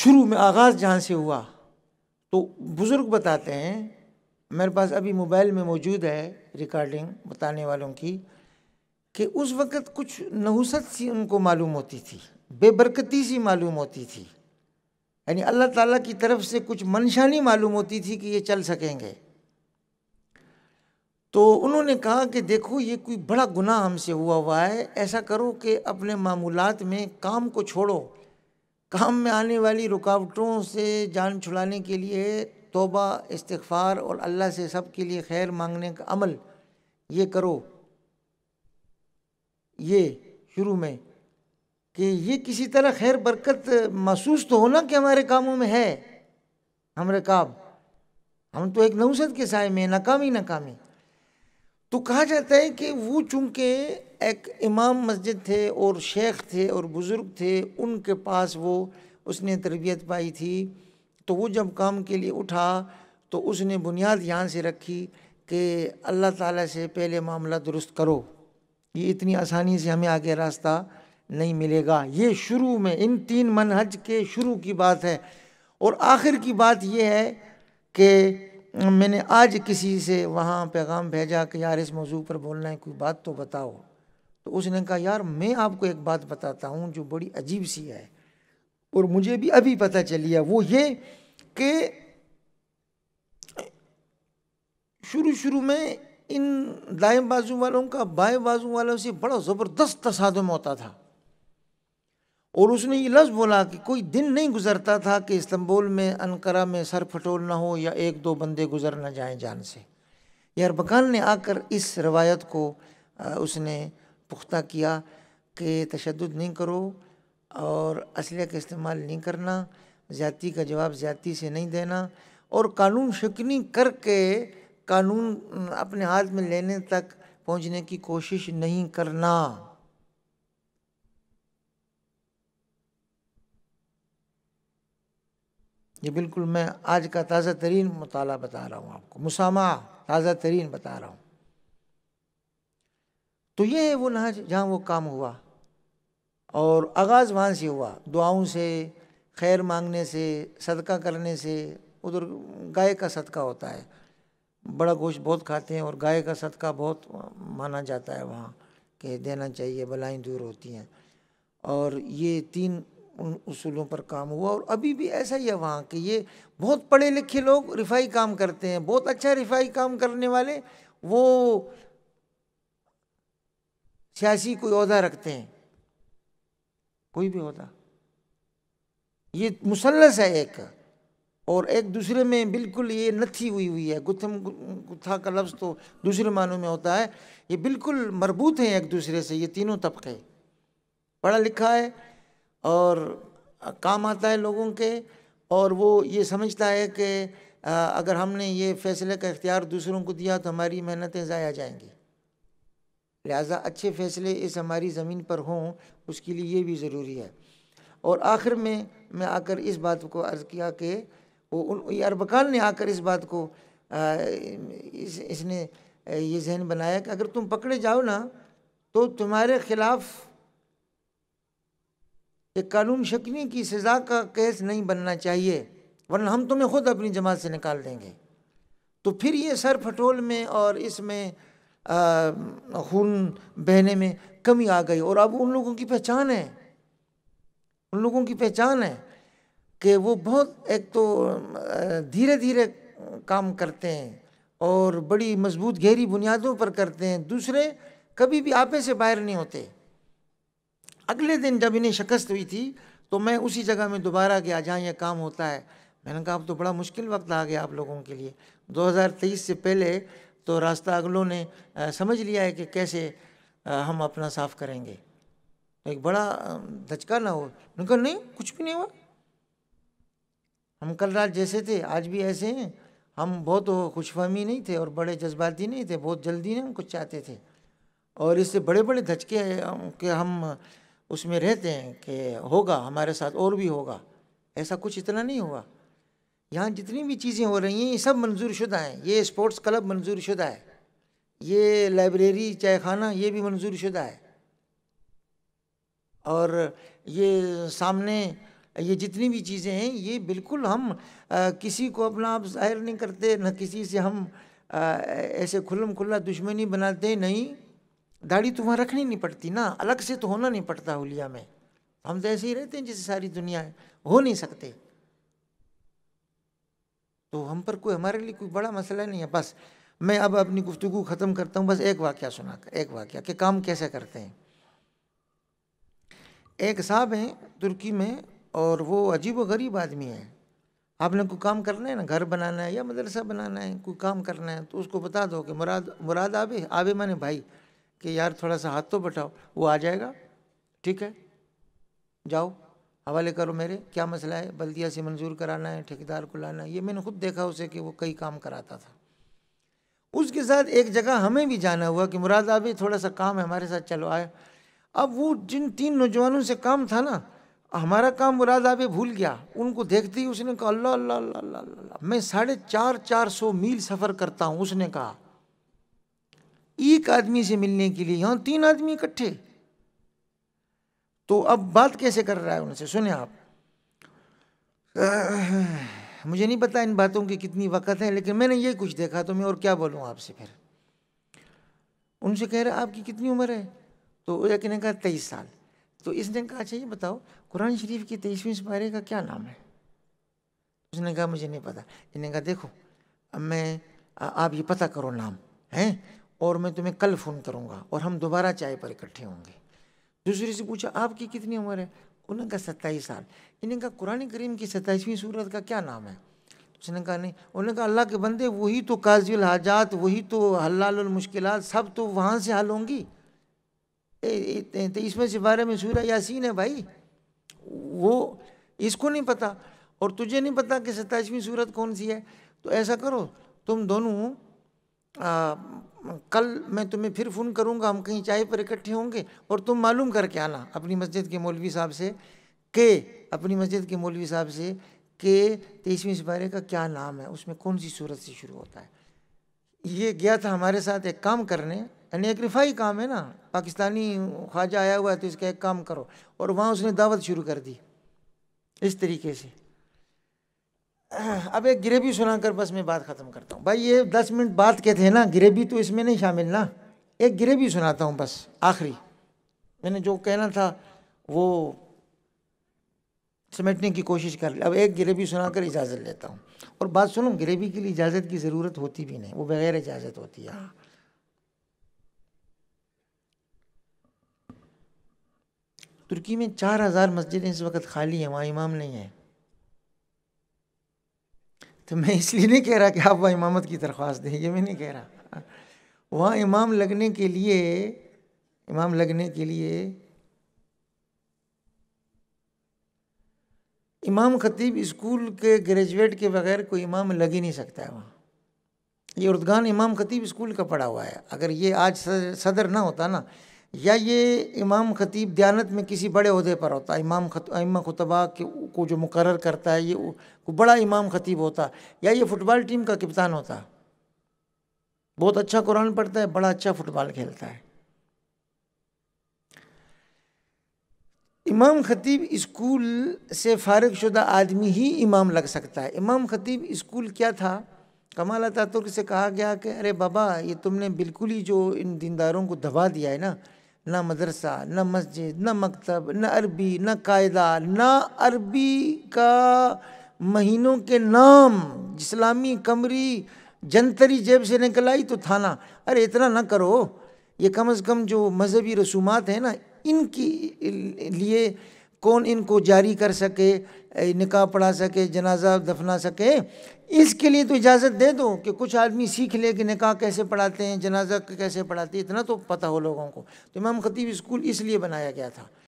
شروع میں آغاز جہاں سے ہوا تو بزرگ بتاتے ہیں میرے پاس ابھی موبائل میں موجود ہے ریکارڈنگ بتانے والوں کی کہ اس وقت کچھ نحوست سی ان کو معلوم ہوتی تھی بے برکتی سی معلوم ہوتی تھی یعنی اللہ تعالیٰ کی طرف سے کچھ منشانی معلوم ہوتی تھی کہ یہ چل سکیں گے تو انہوں نے کہا کہ دیکھو یہ کوئی بڑا گناہ ہم سے ہوا ہوا ہے ایسا کرو کہ اپنے معمولات میں کام کو چھوڑو کام میں آنے والی رکاوٹوں سے جان چھڑانے کے لیے توبہ استغفار اور اللہ سے سب کے لیے خیر مانگنے کا عمل یہ کرو یہ شروع میں کہ یہ کسی طرح خیر برکت محسوس تو ہونا کہ ہمارے کاموں میں ہے ہم رکاب ہم تو ایک نوسط کے سائے میں ناکامی ناکامی تو کہا جاتا ہے کہ وہ چونکہ ایک امام مسجد تھے اور شیخ تھے اور بزرگ تھے ان کے پاس وہ اس نے تربیت پائی تھی تو وہ جب کام کے لیے اٹھا تو اس نے بنیاد یہاں سے رکھی کہ اللہ تعالیٰ سے پہلے معاملہ درست کرو یہ اتنی آسانی سے ہمیں آگے راستہ نہیں ملے گا یہ شروع میں ان تین منہج کے شروع کی بات ہے اور آخر کی بات یہ ہے کہ میں نے آج کسی سے وہاں پیغام بھیجا کہ یار اس موضوع پر بولنا ہے کوئی بات تو بتاؤ تو اس نے کہا یار میں آپ کو ایک بات بتاتا ہوں جو بڑی عجیب سی ہے اور مجھے بھی ابھی پتہ چلیا وہ یہ کہ شروع شروع میں ان دائیں بازو والوں کا بائیں بازو والوں سے بڑا زبردست تصادم ہوتا تھا اور اس نے یہ لفظ بولا کہ کوئی دن نہیں گزرتا تھا کہ استنبول میں انکرہ میں سر پھٹول نہ ہو یا ایک دو بندے گزر نہ جائیں جان سے اربکان نے آ کر اس روایت کو اس نے پختہ کیا کہ تشدد نہیں کرو اور اسلحہ کا استعمال نہیں کرنا زیادتی کا جواب زیادتی سے نہیں دینا اور قانون شکنی کر کے قانون اپنے ہاتھ میں لینے تک پہنچنے کی کوشش نہیں کرنا یہ جی بالکل میں آج کا تازہ ترین مطالعہ بتا رہا ہوں آپ کو مسامہ تازہ ترین بتا رہا ہوں تو یہ جہاں وہ کام ہوا اور آغاز وہاں سے ہوا دعاؤں سے خیر مانگنے سے صدقہ کرنے سے ادھر گائے کا صدقہ ہوتا ہے بڑا گوشت بہت کھاتے ہیں اور گائے کا صدقہ بہت مانا جاتا ہے وہاں کہ دینا چاہیے بلائیں دور ہوتی ہیں اور یہ تین ان اصولوں پر کام ہوا اور ابھی بھی ایسا ہی ہے وہاں کہ یہ بہت پڑھے لکھے لوگ رفائی کام کرتے ہیں بہت اچھا رفائی کام کرنے والے وہ سیاسی کوئی عہدہ رکھتے ہیں کوئی بھی عہدہ یہ مسلس ہے ایک اور ایک دوسرے میں بالکل یہ نتھی ہوئی ہوئی ہے گتھم گتھا کا لفظ تو دوسرے معنوں میں ہوتا ہے یہ بالکل مربوط ہیں ایک دوسرے سے یہ تینوں طبقے پڑھا لکھا ہے اور کام آتا ہے لوگوں کے اور وہ یہ سمجھتا ہے کہ اگر ہم نے یہ فیصلے کا اختیار دوسروں کو دیا تو ہماری محنتیں ضائع جائیں گی لہٰذا اچھے فیصلے اس ہماری زمین پر ہوں اس کے لیے یہ بھی ضروری ہے اور آخر میں میں آ کر اس بات کو عرض کیا کہ وہ اربکان نے آ کر اس بات کو اس نے یہ ذہن بنایا کہ اگر تم پکڑے جاؤ نا تو تمہارے خلاف کہ قانون شکنی کی سزا کا کیس نہیں بننا چاہیے ورنہ ہم تمہیں خود اپنی جماعت سے نکال دیں گے تو پھر یہ سر پھٹول میں اور اس میں خون بہنے میں کمی آ گئی اور اب ان لوگوں کی پہچان ہے ان لوگوں کی پہچان ہے کہ وہ بہت ایک تو دھیرے دھیرے کام کرتے ہیں اور بڑی مضبوط گہری بنیادوں پر کرتے ہیں دوسرے کبھی بھی آپے سے باہر نہیں ہوتے اگلے دن جب انہیں شکست ہوئی تھی تو میں اسی جگہ میں دوبارہ گیا جہاں یہ کام ہوتا ہے میں نے کہا اب تو بڑا مشکل وقت آ گیا آپ لوگوں کے لیے دو ہزار تیئیس سے پہلے تو راستہ اگلوں نے سمجھ لیا ہے کہ کیسے ہم اپنا صاف کریں گے ایک بڑا دھچکا نہ ہو نہیں کچھ بھی نہیں ہوا ہم کل رات جیسے تھے آج بھی ایسے ہیں ہم بہت خوش فہمی نہیں تھے اور بڑے جذباتی نہیں تھے بہت جلدی نہیں ہم کچھ چاہتے تھے اور اس سے بڑے بڑے دھچکے کہ ہم اس میں رہتے ہیں کہ ہوگا ہمارے ساتھ اور بھی ہوگا ایسا کچھ اتنا نہیں ہوا یہاں جتنی بھی چیزیں ہو رہی ہیں یہ سب منظور شدہ ہیں یہ اسپورٹس کلب منظور شدہ ہے یہ لائبریری چائے خانہ یہ بھی منظور شدہ ہے اور یہ سامنے یہ جتنی بھی چیزیں ہیں یہ بالکل ہم کسی کو اپنا آپ ظاہر نہیں کرتے نہ کسی سے ہم ایسے کھلم کھلا دشمنی بناتے نہیں داڑھی تو وہاں رکھنی نہیں پڑتی نا الگ سے تو ہونا نہیں پڑتا اولیا میں ہم تو ایسے ہی رہتے ہیں جیسے ساری دنیا ہے ہو نہیں سکتے تو ہم پر کوئی ہمارے لیے کوئی بڑا مسئلہ نہیں ہے بس میں اب اپنی گفتگو ختم کرتا ہوں بس ایک واقعہ سنا کر ایک واقعہ کہ کام کیسے کرتے ہیں ایک صاحب ہیں ترکی میں اور وہ عجیب و غریب آدمی ہیں آپ نے کوئی کام کرنا ہے نا گھر بنانا ہے یا مدرسہ بنانا ہے کوئی کام کرنا ہے تو اس کو بتا دو کہ مراد مراد آبے آبے میں نے بھائی کہ یار تھوڑا سا ہاتھ تو بٹھاؤ وہ آ جائے گا ٹھیک ہے جاؤ حوالے کرو میرے کیا مسئلہ ہے بلدیا سے منظور کرانا ہے ٹھیکیدار کو لانا ہے یہ میں نے خود دیکھا اسے کہ وہ کئی کام کراتا تھا اس کے ساتھ ایک جگہ ہمیں بھی جانا ہوا کہ مراد آبی تھوڑا سا کام ہے ہمارے ساتھ چلو آئے اب وہ جن تین نوجوانوں سے کام تھا نا ہمارا کام مراد آبی بھول گیا ان کو دیکھتے ہی اس نے کہا اللہ اللہ اللہ اللہ میں ساڑھے چار چار سو میل سفر کرتا ہوں اس نے کہا ایک آدمی سے ملنے کے لیے یہاں تین آدمی اکٹھے تو اب بات کیسے کر رہا ہے ان سے سنیں آپ مجھے نہیں پتا ان باتوں کی کتنی وقت ہے لیکن میں نے یہ کچھ دیکھا تو میں اور کیا بولوں آپ سے پھر ان سے کہہ رہا آپ کی کتنی عمر ہے تو ایک نے کہا تیئیس سال تو اس نے کہا اچھا یہ بتاؤ قرآن شریف کی تیئیسویں سپارے کا کیا نام ہے اس نے کہا مجھے نہیں پتا اس نے کہا دیکھو اب میں آپ یہ پتہ کرو نام ہیں اور میں تمہیں کل فون کروں گا اور ہم دوبارہ چائے پر اکٹھے ہوں گے دوسرے سے پوچھا آپ کی کتنی عمر ہے انہوں نے کہا ستائیس سال انہوں نے کہا قرآن کریم کی ستائیسویں صورت کا کیا نام ہے اس نے کہا نہیں انہوں نے کہا اللہ کے بندے وہی تو قاضی الحاجات وہی تو حلال المشکلات سب تو وہاں سے حل ہوں گی اس میں سے بارے میں سورہ یاسین ہے بھائی وہ اس کو نہیں پتہ اور تجھے نہیں پتا کہ ستائیسویں صورت کون سی ہے تو ایسا کرو تم دونوں کل میں تمہیں پھر فون کروں گا ہم کہیں چائے پر اکٹھے ہوں گے اور تم معلوم کر کے آنا اپنی مسجد کے مولوی صاحب سے کہ اپنی مسجد کے مولوی صاحب سے کہ تیسویں سپارے کا کیا نام ہے اس میں کون سی صورت سے شروع ہوتا ہے یہ گیا تھا ہمارے ساتھ ایک کام کرنے یعنی ایک رفائی کام ہے نا پاکستانی خواجہ آیا ہوا ہے تو اس کا ایک کام کرو اور وہاں اس نے دعوت شروع کر دی اس طریقے سے اب ایک گریبی سنا کر بس میں بات ختم کرتا ہوں بھائی یہ دس منٹ بات کہتے ہیں نا گریبی تو اس میں نہیں شامل نا ایک گریبی سناتا ہوں بس آخری میں نے جو کہنا تھا وہ سمیٹنے کی کوشش کر اب ایک گریبی سنا کر اجازت لیتا ہوں اور بات سنوں گریبی کے لیے اجازت کی ضرورت ہوتی بھی نہیں وہ بغیر اجازت ہوتی ہے ترکی میں چار ہزار مسجدیں اس وقت خالی ہیں وہاں امام نہیں ہیں تو میں اس لیے نہیں کہہ رہا کہ آپ وہاں امامت کی درخواست دیں یہ میں نہیں کہہ رہا وہاں امام لگنے کے لیے امام لگنے کے لیے امام خطیب اسکول کے گریجویٹ کے بغیر کوئی امام لگ ہی نہیں سکتا ہے وہاں یہ اردگان امام خطیب اسکول کا پڑا ہوا ہے اگر یہ آج صدر نہ ہوتا نا یا یہ امام خطیب دیانت میں کسی بڑے عہدے پر ہوتا ہے امام امہ خطبہ کو جو مقرر کرتا ہے یہ بڑا امام خطیب ہوتا ہے یا یہ فٹ بال ٹیم کا کپتان ہوتا بہت اچھا قرآن پڑھتا ہے بڑا اچھا فٹ بال کھیلتا ہے امام خطیب اسکول سے فارغ شدہ آدمی ہی امام لگ سکتا ہے امام خطیب اسکول کیا تھا کمال تا ترک سے کہا گیا کہ ارے بابا یہ تم نے بالکل ہی جو ان دینداروں کو دبا دیا ہے نا نہ مدرسہ نہ مسجد نہ مکتب نہ عربی نہ قاعدہ نہ عربی کا مہینوں کے نام اسلامی کمری جنتری جیب سے نکلائی تو تھانہ ارے اتنا نہ کرو یہ کم از کم جو مذہبی رسومات ہیں نا ان کی لیے کون ان کو جاری کر سکے نکاح پڑھا سکے جنازہ دفنا سکے اس کے لیے تو اجازت دے دو کہ کچھ آدمی سیکھ لے کہ نکاح کیسے پڑھاتے ہیں جنازہ کیسے پڑھاتے ہیں اتنا تو پتہ ہو لوگوں کو تو امام خطیب اسکول اس لیے بنایا گیا تھا